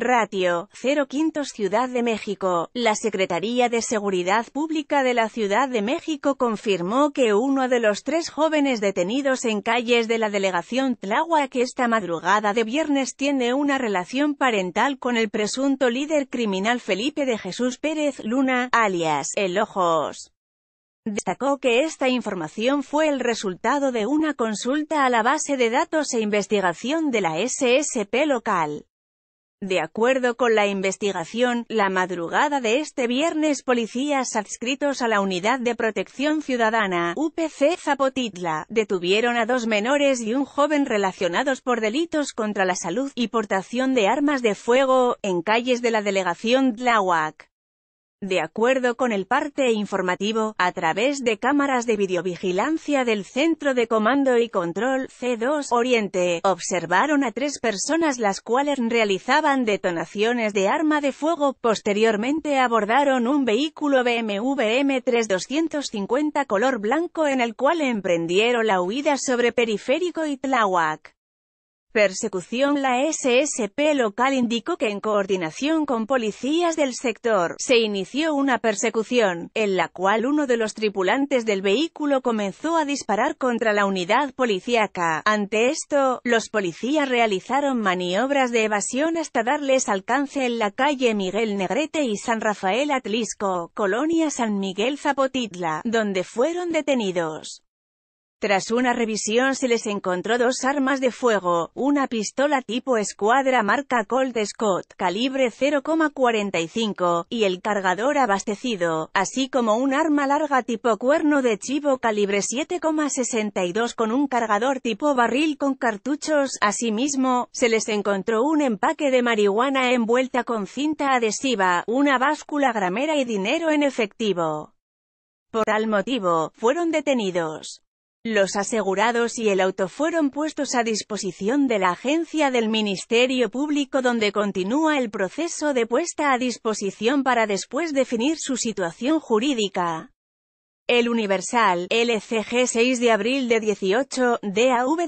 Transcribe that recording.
Ratio, 0 Ciudad de México. La Secretaría de Seguridad Pública de la Ciudad de México confirmó que uno de los tres jóvenes detenidos en calles de la delegación Tláhuac esta madrugada de viernes tiene una relación parental con el presunto líder criminal Felipe de Jesús Pérez Luna, alias El Ojos. Destacó que esta información fue el resultado de una consulta a la base de datos e investigación de la SSP local. De acuerdo con la investigación, la madrugada de este viernes policías adscritos a la Unidad de Protección Ciudadana, UPC Zapotitla, detuvieron a dos menores y un joven relacionados por delitos contra la salud y portación de armas de fuego, en calles de la delegación Tláhuac. De acuerdo con el parte informativo, a través de cámaras de videovigilancia del Centro de Comando y Control C2 Oriente, observaron a tres personas las cuales realizaban detonaciones de arma de fuego. Posteriormente abordaron un vehículo BMW m 250 color blanco en el cual emprendieron la huida sobre Periférico y persecución la SSP local indicó que en coordinación con policías del sector, se inició una persecución, en la cual uno de los tripulantes del vehículo comenzó a disparar contra la unidad policíaca. Ante esto, los policías realizaron maniobras de evasión hasta darles alcance en la calle Miguel Negrete y San Rafael Atlisco, colonia San Miguel Zapotitla, donde fueron detenidos. Tras una revisión se les encontró dos armas de fuego, una pistola tipo escuadra marca Colt Scott, calibre 0,45, y el cargador abastecido, así como un arma larga tipo cuerno de chivo calibre 7,62 con un cargador tipo barril con cartuchos. Asimismo, se les encontró un empaque de marihuana envuelta con cinta adhesiva, una báscula gramera y dinero en efectivo. Por tal motivo, fueron detenidos. Los asegurados y el auto fueron puestos a disposición de la agencia del Ministerio Público donde continúa el proceso de puesta a disposición para después definir su situación jurídica. El Universal, LCG 6 de abril de 18, DAW.